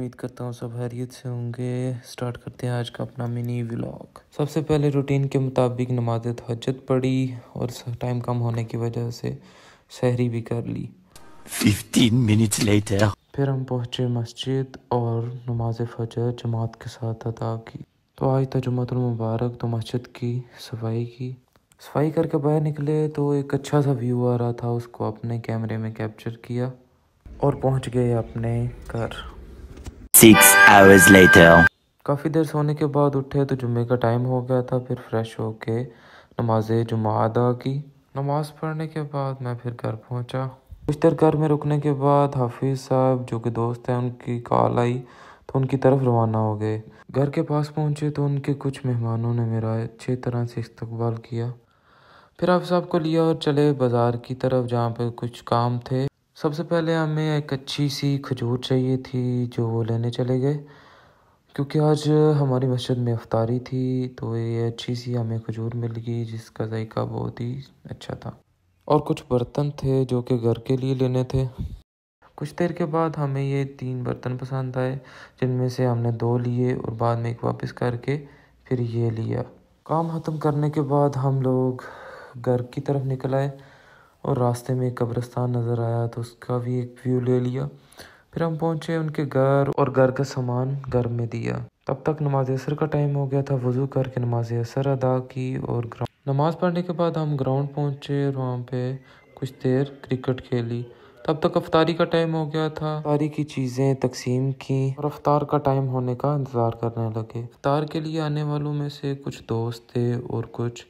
उम्मीद करता हूँ सब हैरियत से होंगे स्टार्ट करते हैं आज का अपना मिनी व्लॉग सबसे पहले रूटीन के मुताबिक नमाज तहजत पढ़ी और टाइम कम होने की वजह से सहरी भी कर ली फिफ्टीन मिनट्स लेटर फिर हम पहुँचे मस्जिद और नमाज फजर जमात के साथ अदा की तो आज तजुमत मुबारक तो मस्जिद की सफाई की सफाई करके बाहर निकले तो एक अच्छा सा व्यू आ रहा था उसको अपने कैमरे में कैप्चर किया और पहुंच गए अपने घर सिक्स आवर्स लेटर काफ़ी देर सोने के बाद उठे तो जुम्मे का टाइम हो गया था फिर फ्रेश होके नमाज जुम्मा अदा की नमाज पढ़ने के बाद मैं फिर घर पहुंचा कुछ देर घर में रुकने के बाद हाफिज़ साहब जो कि दोस्त हैं उनकी कॉल आई तो उनकी तरफ रवाना हो गए घर के पास पहुंचे तो उनके कुछ मेहमानों ने मेरा अच्छी तरह से इस्तकबाल किया फिर हाफिज साहब को लिया और चले बाज़ार की तरफ जहाँ पर कुछ काम थे सबसे पहले हमें एक अच्छी सी खजूर चाहिए थी जो वो लेने चले गए क्योंकि आज हमारी मस्जिद में अफ्तारी थी तो ये अच्छी सी हमें खजूर मिल गई जिसका जायका बहुत ही अच्छा था और कुछ बर्तन थे जो कि घर के लिए लेने थे कुछ देर के बाद हमें ये तीन बर्तन पसंद आए जिनमें से हमने दो लिए और बाद में एक वापस करके फिर ये लिया काम ख़त्म करने के बाद हम लोग घर की तरफ निकल आए और रास्ते में एक कब्रस्तान नज़र आया तो उसका भी एक व्यू ले लिया फिर हम पहुँचे उनके घर और घर का सामान घर में दिया तब तक नमाज असर का टाइम हो गया था वज़ू करके नमाज असर अदा की और ग्राउंड नमाज़ पढ़ने के बाद हम ग्राउंड पहुँचे और वहाँ पे कुछ देर क्रिकेट खेली तब तक अफ्तारी का टाइम हो गया था अफतारी की चीज़ें तकसीम की और अफतार का टाइम होने का इंतज़ार करने लगे अफ्तार के लिए आने वालों में से कुछ दोस्त थे और कुछ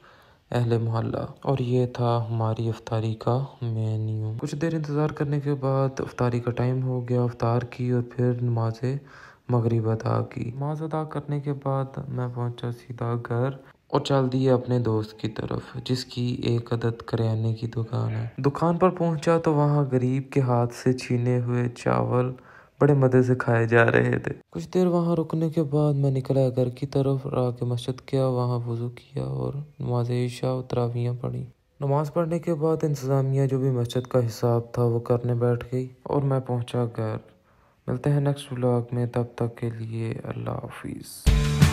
अहल मोहल्ला और ये था हमारी अफतारी का मेन्यू कुछ देर इंतज़ार करने के बाद अफतारी का टाइम हो गया अफतार की और फिर नमाज मगरब अदा की नमाज अदा करने के बाद मैं पहुंचा सीधा घर और चल दिए अपने दोस्त की तरफ जिसकी एक अदद करियाने की दुकान है दुकान पर पहुंचा तो वहां गरीब के हाथ से छीने हुए चावल बड़े मज़े से खाए जा रहे थे कुछ देर वहाँ रुकने के बाद मैं निकला घर की तरफ आके मस्जिद किया वहाँ वज़ू किया और नमाज ईशा और तरावियाँ पढ़ी नमाज़ पढ़ने के बाद इंतज़ामिया जो भी मस्जिद का हिसाब था वो करने बैठ गई और मैं पहुँचा घर मिलते हैं नेक्स्ट ब्लॉग में तब तक के लिए अल्लाह हाफिज़